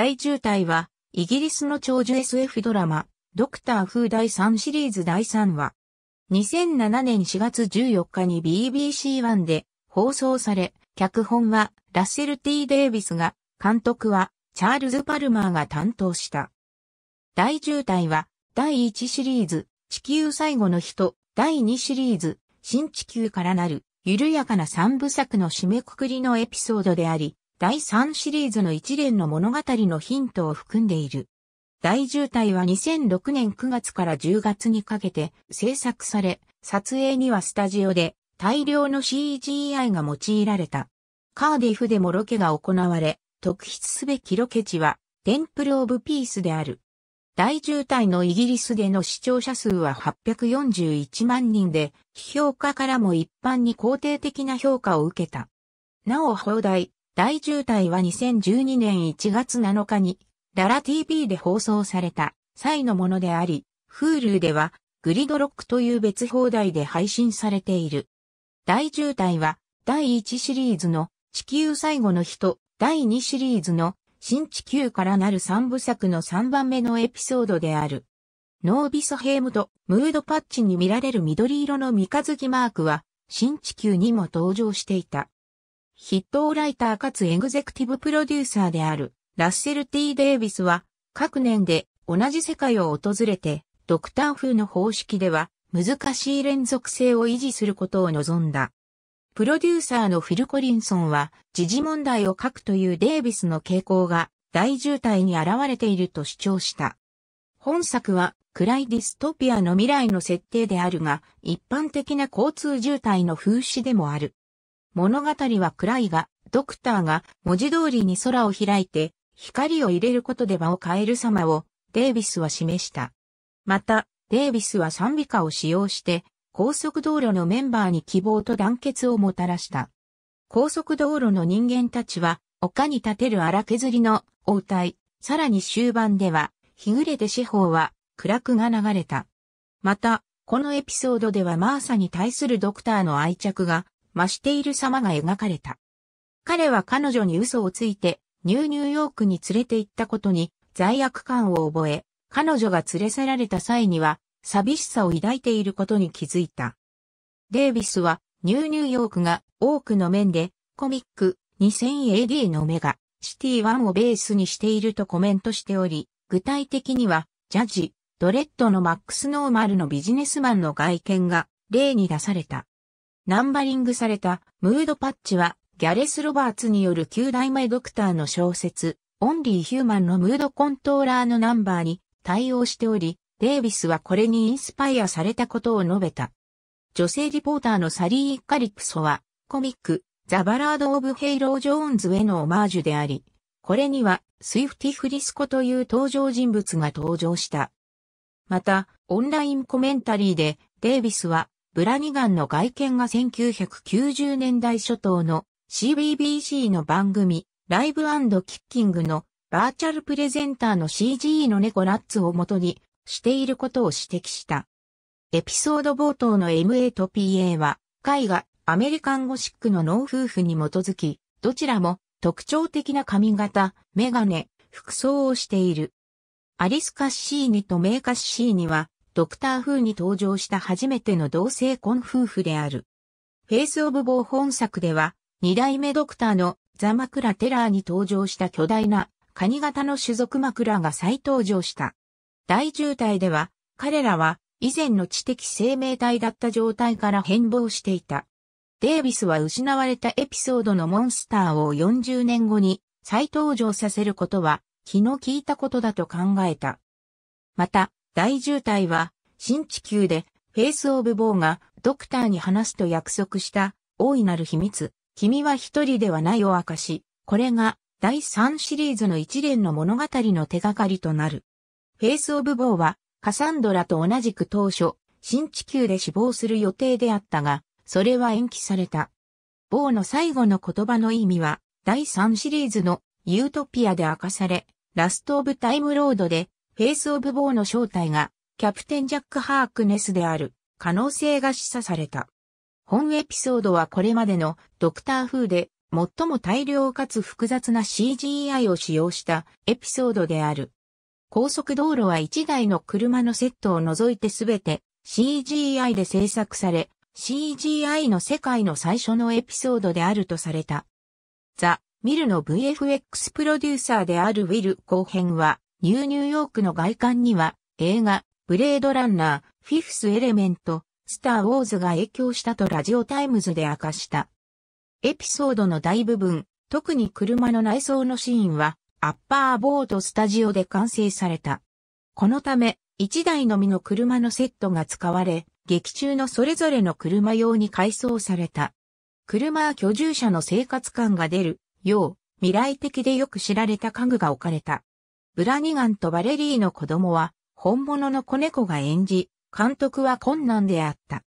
大渋滞は、イギリスの長寿 SF ドラマ、ドクター風第3シリーズ第3話。2007年4月14日に BBC1 で放送され、脚本はラッセル・ T・ デイビスが、監督はチャールズ・パルマーが担当した。大渋滞は、第1シリーズ、地球最後の人、第2シリーズ、新地球からなる、緩やかな3部作の締めくくりのエピソードであり、第3シリーズの一連の物語のヒントを含んでいる。大渋滞は2006年9月から10月にかけて制作され、撮影にはスタジオで大量の CGI が用いられた。カーディフでもロケが行われ、特筆すべきロケ地はテンプル・オブ・ピースである。大渋滞のイギリスでの視聴者数は841万人で、批評家からも一般に肯定的な評価を受けた。なお放題、大渋滞は2012年1月7日に、ララ TV で放送された際のものであり、Hulu では、グリドロックという別放題で配信されている。大渋滞は、第1シリーズの地球最後の人、第2シリーズの新地球からなる3部作の3番目のエピソードである。ノービスヘイムとムードパッチに見られる緑色の三日月マークは、新地球にも登場していた。筆頭ライターかつエグゼクティブプロデューサーであるラッセル・ T・ デイビスは各年で同じ世界を訪れてドクター風の方式では難しい連続性を維持することを望んだ。プロデューサーのフィル・コリンソンは時事問題を書くというデイビスの傾向が大渋滞に現れていると主張した。本作は暗いディストピアの未来の設定であるが、一般的な交通渋滞の風刺でもある。物語は暗いが、ドクターが文字通りに空を開いて、光を入れることで場を変える様を、デイビスは示した。また、デイビスは賛美歌を使用して、高速道路のメンバーに希望と団結をもたらした。高速道路の人間たちは、丘に立てる荒削りの応対、さらに終盤では、日暮れて四方は、暗くが流れた。また、このエピソードではマーサに対するドクターの愛着が増している様が描かれた。彼は彼女に嘘をついて、ニューニューヨークに連れて行ったことに罪悪感を覚え、彼女が連れ去られた際には寂しさを抱いていることに気づいた。デイビスはニューニューヨークが多くの面でコミック 2000AD のメガシティ1をベースにしているとコメントしており、具体的にはジャジ、ドレッドのマックスノーマルのビジネスマンの外見が例に出された。ナンバリングされたムードパッチはギャレス・ロバーツによる9代前ドクターの小説オンリー・ヒューマンのムードコントーラーのナンバーに対応しており、デイビスはこれにインスパイアされたことを述べた。女性リポーターのサリー・カリプソはコミックザ・バラード・オブ・ヘイロー・ジョーンズへのオマージュであり、これにはスイフティ・フリスコという登場人物が登場した。また、オンラインコメンタリーでデイビスはブラニガンの外見が1990年代初頭の CBBC の番組、ライブキッキングのバーチャルプレゼンターの CG の猫ラッツを元にしていることを指摘した。エピソード冒頭の MA と PA は、絵画、アメリカンゴシックの老夫婦に基づき、どちらも特徴的な髪型、メガネ、服装をしている。アリス・カッシーニとメイ・カッシーニは、ドクター風に登場した初めての同性婚夫婦である。フェイス・オブ・ボー本作では、二代目ドクターのザ・マクラ・テラーに登場した巨大なカニ型の種族マクラが再登場した。大渋滞では、彼らは以前の知的生命体だった状態から変貌していた。デービスは失われたエピソードのモンスターを40年後に再登場させることは気の利いたことだと考えた。また、大渋滞は、新地球で、フェイス・オブ・ボーが、ドクターに話すと約束した、大いなる秘密、君は一人ではないを明かし、これが、第3シリーズの一連の物語の手がかりとなる。フェイス・オブ・ボーは、カサンドラと同じく当初、新地球で死亡する予定であったが、それは延期された。ボーの最後の言葉の意味は、第3シリーズのユートピアで明かされ、ラスト・オブ・タイム・ロードでフェイス・オブ・ボーの正体が、キャプテン・ジャック・ハークネスである、可能性が示唆された。本エピソードはこれまでのドクター風で最も大量かつ複雑な CGI を使用したエピソードである。高速道路は1台の車のセットを除いてすべて CGI で制作され、CGI の世界の最初のエピソードであるとされた。ザ・ミルの VFX プロデューサーであるウィルコヘンはニューニューヨークの外観には映画、ブレードランナー、フィフスエレメント、スター・ウォーズが影響したとラジオタイムズで明かした。エピソードの大部分、特に車の内装のシーンは、アッパーボードスタジオで完成された。このため、1台のみの車のセットが使われ、劇中のそれぞれの車用に改装された。車は居住者の生活感が出る、よう、未来的でよく知られた家具が置かれた。ブラニガンとバレリーの子供は、本物の子猫が演じ、監督は困難であった。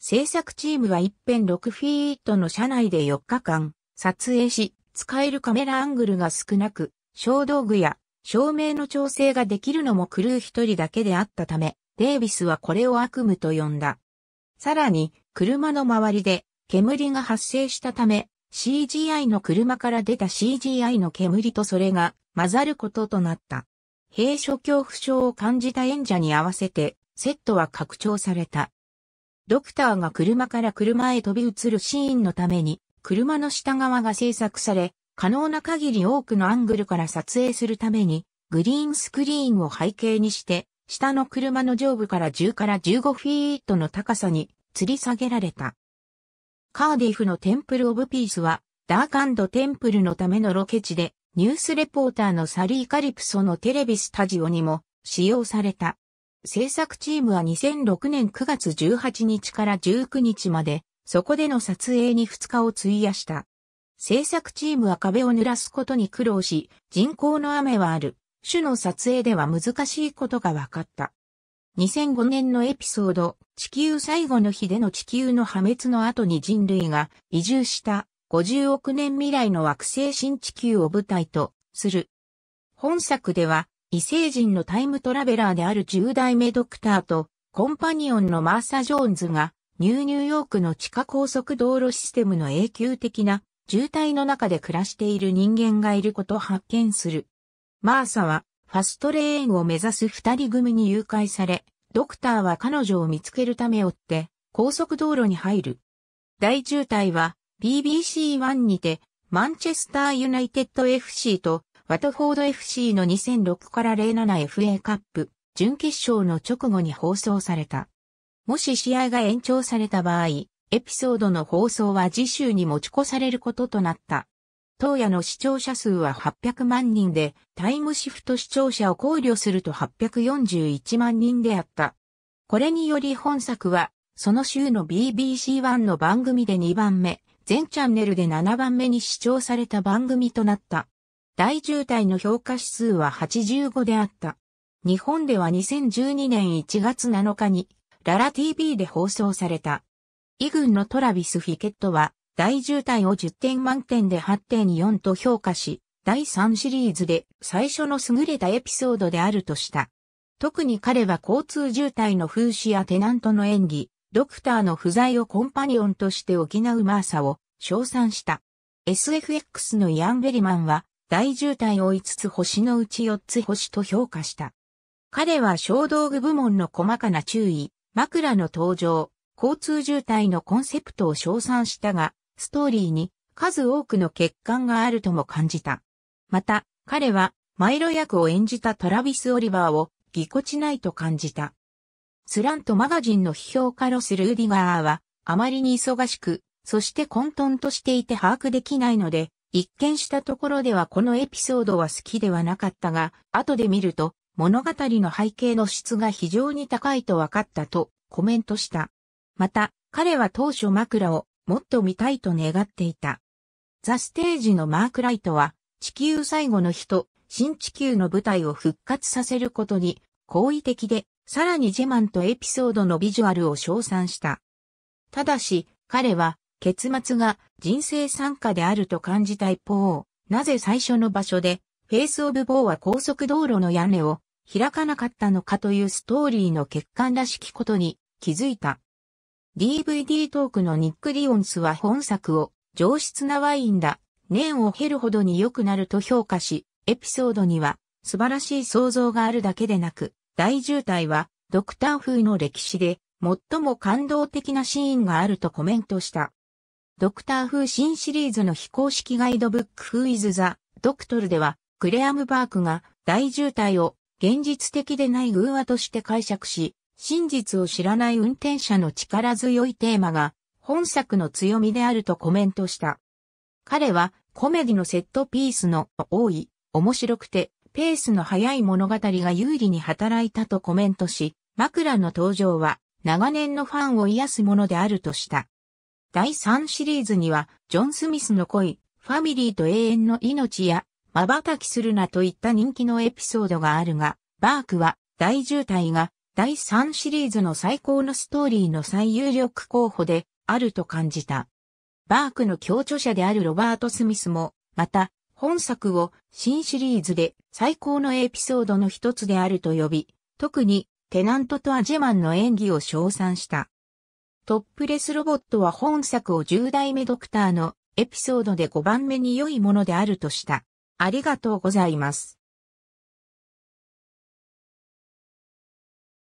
制作チームは一辺6フィートの車内で4日間、撮影し、使えるカメラアングルが少なく、小道具や照明の調整ができるのもクルー一人だけであったため、デイビスはこれを悪夢と呼んだ。さらに、車の周りで煙が発生したため、CGI の車から出た CGI の煙とそれが混ざることとなった。閉所恐怖症を感じた演者に合わせて、セットは拡張された。ドクターが車から車へ飛び移るシーンのために、車の下側が制作され、可能な限り多くのアングルから撮影するために、グリーンスクリーンを背景にして、下の車の上部から10から15フィートの高さに吊り下げられた。カーディフのテンプル・オブ・ピースは、ダークテンプルのためのロケ地で、ニュースレポーターのサリー・カリプソのテレビスタジオにも使用された。制作チームは2006年9月18日から19日まで、そこでの撮影に2日を費やした。制作チームは壁を濡らすことに苦労し、人工の雨はある。種の撮影では難しいことが分かった。2005年のエピソード、地球最後の日での地球の破滅の後に人類が移住した50億年未来の惑星新地球を舞台とする。本作では異星人のタイムトラベラーである10代目ドクターとコンパニオンのマーサ・ジョーンズがニューニューヨークの地下高速道路システムの永久的な渋滞の中で暮らしている人間がいることを発見する。マーサはファストレーンを目指す二人組に誘拐され、ドクターは彼女を見つけるため追って高速道路に入る。大渋滞は BBC1 にて、マンチェスターユナイテッド FC と、ワトフォード FC の2006から 07FA カップ、準決勝の直後に放送された。もし試合が延長された場合、エピソードの放送は次週に持ち越されることとなった。当夜の視聴者数は800万人で、タイムシフト視聴者を考慮すると841万人であった。これにより本作は、その週の BBC1 の番組で2番目、全チャンネルで7番目に視聴された番組となった。大渋滞の評価指数は85であった。日本では2012年1月7日に、ララ TV で放送された。イ軍のトラビス・フィケットは、大渋滞を10点満点で8.4と評価し、第3シリーズで最初の優れたエピソードであるとした。特に彼は交通渋滞の風刺やテナントの演技、ドクターの不在をコンパニオンとして補うマーサを称賛した。SFX のイアン・ベリマンは大渋滞を5つ星のうち4つ星と評価した。彼は小道具部門の細かな注意、枕の登場、交通渋滞のコンセプトを称賛したが、ストーリーに数多くの欠陥があるとも感じた。また、彼はマイロ役を演じたトラビス・オリバーをぎこちないと感じた。スラントマガジンの批評家ロス・ルーディガーは、あまりに忙しく、そして混沌としていて把握できないので、一見したところではこのエピソードは好きではなかったが、後で見ると、物語の背景の質が非常に高いと分かったとコメントした。また、彼は当初枕をもっと見たいと願っていた。ザ・ステージのマークライトは、地球最後の人、新地球の舞台を復活させることに、好意的で、さらにジェマンとエピソードのビジュアルを称賛した。ただし、彼は、結末が人生参加であると感じた一方、なぜ最初の場所で、フェイス・オブ・ボーは高速道路の屋根を開かなかったのかというストーリーの欠陥らしきことに気づいた。DVD トークのニック・リオンスは本作を上質なワインだ、年を経るほどに良くなると評価し、エピソードには素晴らしい想像があるだけでなく、大渋滞は、ドクター風の歴史で、最も感動的なシーンがあるとコメントした。ドクター風新シリーズの非公式ガイドブック Who is the Doctor では、グレアム・バークが大渋滞を現実的でない偶話として解釈し、真実を知らない運転者の力強いテーマが本作の強みであるとコメントした。彼はコメディのセットピースの多い、面白くてペースの速い物語が有利に働いたとコメントし、枕の登場は長年のファンを癒すものであるとした。第3シリーズには、ジョン・スミスの恋、ファミリーと永遠の命や、瞬きするなといった人気のエピソードがあるが、バークは大渋滞が第3シリーズの最高のストーリーの最有力候補であると感じた。バークの協調者であるロバート・スミスも、また、本作を新シリーズで最高のエピソードの一つであると呼び、特にテナントとアジェマンの演技を称賛した。トップレスロボットは本作を10代目ドクターのエピソードで5番目に良いものであるとした。ありがとうございます。